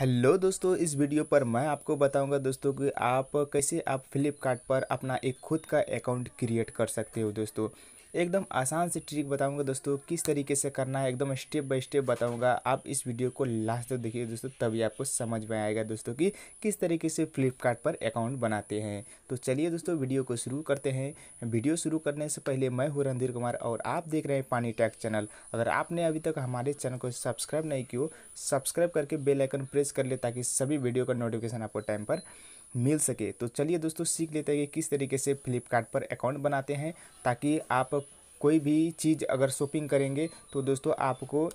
hello दोस्तों इस video पर मैं आपको बताऊंगा दोस्तों कि आप कैसे आप फ्लिपकार्ट पर अपना एक खुद का अकाउंट क्रिएट कर सकते हो दोस्तों एकदम आसान से ट्रिक बताऊंगा दोस्तों किस तरीके से करना है एकदम स्टेप बाय स्टेप बताऊंगा आप इस वीडियो को लास्ट तक देखिए दोस्तों तभी आपको समझ में आएगा दोस्तों कि किस तरीके से फ्लिपकार्ट पर अकाउंट बनाते हैं तो चलिए दोस्तों वीडियो को शुरू करते हैं वीडियो शुरू करने से पहले मैं हूँ रणधीर कुमार और आप देख रहे हैं पानी टैक चैनल अगर आपने अभी तक हमारे चैनल को सब्सक्राइब नहीं किया सब्सक्राइब करके बेलाइकन प्रेस कर ले ताकि सभी वीडियो का नोटिफिकेशन आपको टाइम पर मिल सके तो चलिए दोस्तों सीख लेते हैं कि किस तरीके से फ्लिपकार्ट पर अकाउंट बनाते हैं ताकि आप कोई भी चीज़ अगर शॉपिंग करेंगे तो दोस्तों आपको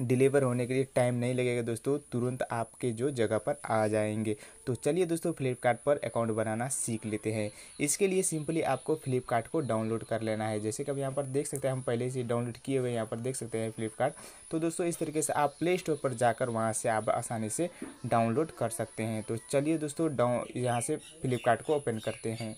डिलीवर होने के लिए टाइम नहीं लगेगा दोस्तों तुरंत आपके जो जगह पर आ जाएंगे तो चलिए दोस्तों फ्लिपकार्ट पर अकाउंट बनाना सीख लेते हैं इसके लिए सिंपली आपको फ्लिपकार्ट को डाउनलोड कर लेना है जैसे कि आप यहाँ पर देख सकते हैं हम पहले से डाउनलोड किए हुए यहाँ पर देख सकते हैं फ्लिपकार्ट तो दोस्तों इस तरीके से आप प्ले स्टोर पर जाकर वहाँ से आप आसानी से डाउनलोड कर सकते हैं तो चलिए दोस्तों डाउन यहाँ से फ्लिपकार्ट को ओपन करते हैं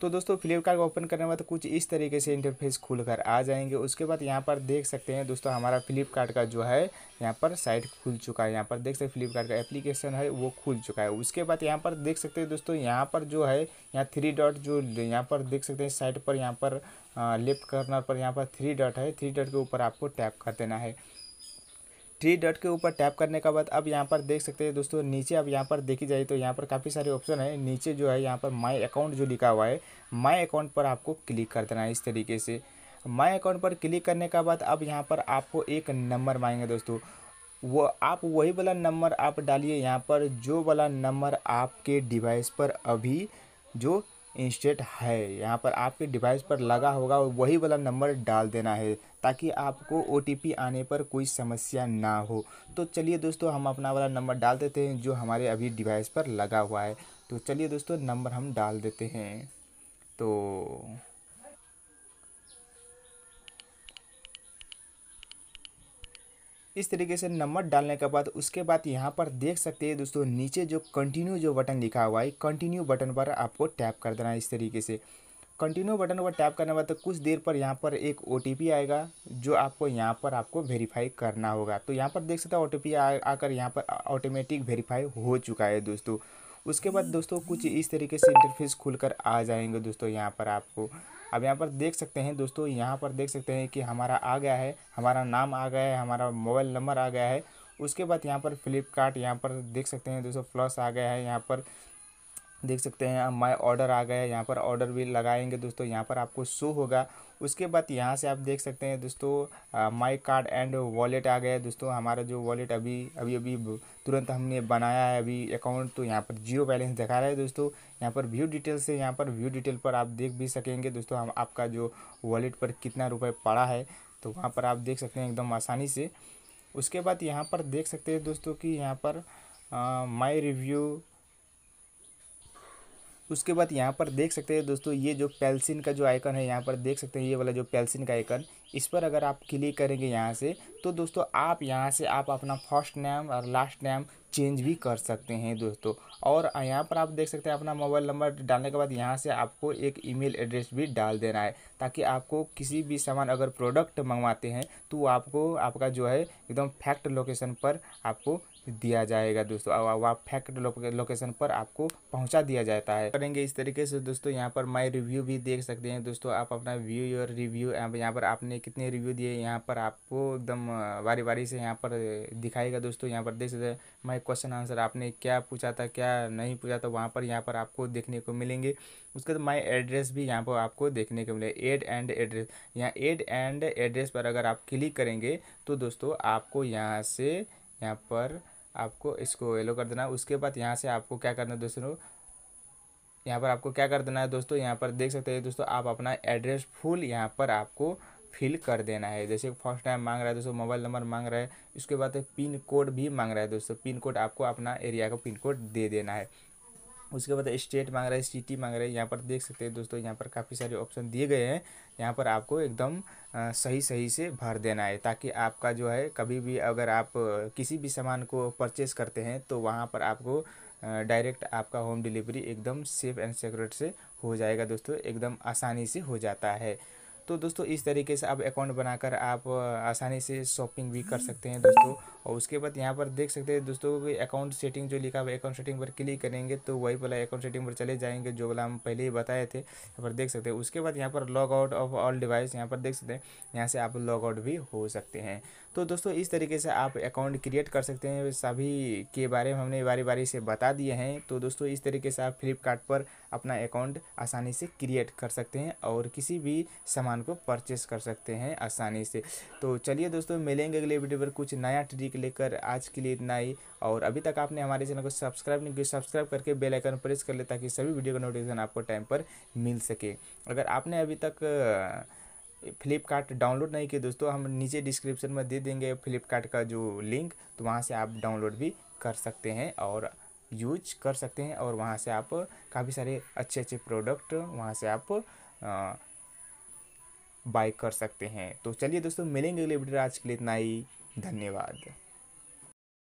तो दोस्तों फ्लिपकार्ट ओपन करने के बाद कुछ इस तरीके से इंटरफेस खुल कर आ जाएंगे उसके बाद यहाँ पर देख सकते हैं दोस्तों हमारा फ्लिपकार्ट का जो है यहाँ पर साइट खुल चुका है यहाँ पर देख सकते हैं फ्लिपकार्ट का एप्लीकेशन है वो खुल चुका है उसके बाद यहाँ पर देख सकते हैं दोस्तों यहाँ पर जो है यहाँ थ्री डॉट जो यहाँ पर देख सकते हैं साइट पर यहाँ पर लेफ्ट कॉर्नर पर यहाँ पर थ्री डॉट है थ्री डॉट के ऊपर आपको टैप कर देना है थ्री डॉट के ऊपर टैप करने के बाद अब यहाँ पर देख सकते हैं दोस्तों नीचे अब यहाँ पर देखी जाए तो यहाँ पर काफ़ी सारे ऑप्शन है नीचे जो है यहाँ पर माई अकाउंट जो लिखा हुआ है माई अकाउंट पर आपको क्लिक कर देना है इस तरीके से माई अकाउंट पर क्लिक करने के बाद अब यहाँ पर आपको एक नंबर मांगेंगे दोस्तों वो आप वही वाला नंबर आप डालिए यहाँ पर जो वाला नंबर आपके डिवाइस पर अभी जो इंस्टेंट है यहाँ पर आपके डिवाइस पर लगा होगा और वही वाला नंबर डाल देना है ताकि आपको ओ आने पर कोई समस्या ना हो तो चलिए दोस्तों हम अपना वाला नंबर डाल देते हैं जो हमारे अभी डिवाइस पर लगा हुआ है तो चलिए दोस्तों नंबर हम डाल देते हैं तो इस तरीके से नंबर डालने के बाद उसके बाद यहाँ पर देख सकते हैं दोस्तों नीचे जो कंटिन्यू जो बटन लिखा हुआ है कंटिन्यू बटन पर आपको टैप कर देना है इस तरीके से कंटिन्यू बटन पर टैप करने के बाद तो कुछ देर पर यहाँ पर एक ओ आएगा जो आपको यहाँ पर आपको वेरीफाई करना होगा तो यहाँ पर देख सकते हैं ओ आकर यहाँ पर ऑटोमेटिक वेरीफाई हो चुका है दोस्तों उसके बाद दोस्तों कुछ इस तरीके से इंटरफेस खुलकर आ जाएंगे दोस्तों यहाँ पर आपको अब यहाँ पर देख सकते हैं दोस्तों यहाँ पर देख सकते हैं कि हमारा आ गया है हमारा नाम आ गया है हमारा मोबाइल नंबर आ गया है उसके बाद यहाँ पर फ्लिपकार्ट यहाँ पर देख सकते हैं दोस्तों प्लस आ गया है यहाँ पर देख सकते हैं माय ऑर्डर आ गया है यहाँ पर ऑर्डर भी लगाएंगे दोस्तों यहाँ पर आपको शो होगा उसके बाद यहाँ से आप देख सकते हैं दोस्तों माई कार्ड एंड वॉलेट आ गया दोस्तों हमारा जो वॉलेट अभी अभी अभी तुरंत हमने बनाया है अभी अकाउंट तो यहाँ पर जीरो बैलेंस दिखा रहा है दोस्तों यहाँ पर व्यू डिटेल से यहाँ पर व्यू डिटेल पर आप देख भी सकेंगे दोस्तों हम आपका जो वॉलेट पर कितना रुपये पड़ा है तो वहाँ पर आप देख सकते हैं एकदम आसानी से उसके बाद यहाँ पर देख सकते हैं दोस्तों कि यहाँ पर माई रिव्यू उसके बाद यहाँ पर देख सकते हैं दोस्तों ये जो पेल्सिन का जो आइकन है यहाँ पर देख सकते हैं ये वाला जो पेल्सिन का आइकन इस पर अगर आप क्लिक करेंगे यहाँ से तो दोस्तों आप यहाँ से आप अपना फर्स्ट नेम और लास्ट नेम चेंज भी कर सकते हैं दोस्तों और यहाँ पर आप देख सकते हैं अपना मोबाइल नंबर डालने के बाद यहाँ से आपको एक ईमेल एड्रेस भी डाल देना है ताकि आपको किसी भी सामान अगर प्रोडक्ट मंगवाते हैं तो आपको आपका जो है एकदम फैक्ट लोकेशन पर आपको दिया जाएगा दोस्तों वह फैक्ट लोकेशन पर आपको पहुंचा दिया जाता है करेंगे इस तरीके से दोस्तों यहाँ पर माई रिव्यू भी देख सकते हैं दोस्तों आप अपना व्यू और रिव्यू यहाँ पर आपने कितने रिव्यू दिए यहाँ पर आपको एकदम बारी बारी से यहाँ पर दिखाएगा दोस्तों यहाँ पर देख सकते हैं माई क्वेश्चन आंसर आपने क्या पूछा था क्या नहीं पूछा था वहाँ पर यहाँ पर आपको देखने को मिलेंगे उसके बाद माई एड्रेस भी यहाँ पर आपको देखने को मिलेगा एड एंड एड्रेस यहाँ एड एंड एड्रेस पर अगर आप क्लिक करेंगे तो दोस्तों आपको यहाँ से यहाँ पर आपको इसको येलो कर देना उसके बाद यहाँ से आपको क्या करना है दोस्तों यहाँ पर आपको क्या कर देना है दोस्तों यहाँ पर देख सकते हैं दोस्तों आप अपना एड्रेस फुल यहाँ पर आपको फिल कर देना है जैसे फर्स्ट टाइम मांग रहा है दोस्तों मोबाइल नंबर मांग रहा है उसके बाद पिन कोड भी मांग रहा है दोस्तों पिन कोड आपको अपना एरिया का पिन कोड दे देना है उसके बाद स्टेट मांग रहा है सिटी मांग रहा है यहाँ पर देख सकते हैं दोस्तों यहाँ पर काफ़ी सारे ऑप्शन दिए गए हैं यहाँ पर आपको एकदम सही सही से भर देना है ताकि आपका जो है कभी भी अगर आप किसी भी सामान को परचेस करते हैं तो वहाँ पर आपको डायरेक्ट आपका होम डिलीवरी एकदम सेफ एंड सिक्योर से हो जाएगा दोस्तों एकदम आसानी से हो जाता है तो दोस्तों इस तरीके से आप अकाउंट बनाकर आप आसानी से शॉपिंग भी कर सकते हैं दोस्तों और उसके बाद यहाँ पर देख सकते हैं दोस्तों कि अकाउंट सेटिंग जो लिखा हुआ अकाउंट सेटिंग पर क्लिक करेंगे तो वही वाला अकाउंट सेटिंग पर चले जाएंगे जो वाला हम पहले ही बताए थे यहाँ पर देख सकते हैं उसके बाद यहाँ पर log out of all device यहाँ पर देख सकते हैं यहाँ से आप लॉग आउट भी हो सकते हैं तो दोस्तों इस तरीके से आप अकाउंट क्रिएट कर सकते हैं सभी के बारे में हमने बारी बारी से बता दिए हैं तो दोस्तों इस तरीके से आप फ्लिपकार्ट पर अपना अकाउंट आसानी से क्रिएट कर सकते हैं और किसी भी सामान को परचेस कर सकते हैं आसानी से तो चलिए दोस्तों मिलेंगे अगले वीडियो पर कुछ नया ट्रिक लेकर आज के लिए इतना ही और अभी तक आपने हमारे चैनल को सब्सक्राइब नहीं किया सब्सक्राइब करके बेल आइकन प्रेस कर ले ताकि सभी वीडियो का नोटिफिकेशन आपको टाइम पर मिल सके अगर आपने अभी तक फ्लिपकार्ट डाउनलोड नहीं किए दोस्तों हम नीचे डिस्क्रिप्शन में दे देंगे फ्लिपकार्ट का जो लिंक तो वहाँ से आप डाउनलोड भी कर सकते हैं और यूज कर सकते हैं और वहाँ से आप काफ़ी सारे अच्छे अच्छे प्रोडक्ट वहाँ से आप बाय कर सकते हैं तो चलिए दोस्तों मिलेंगे अगले वीडियो आज के लिए इतना ही धन्यवाद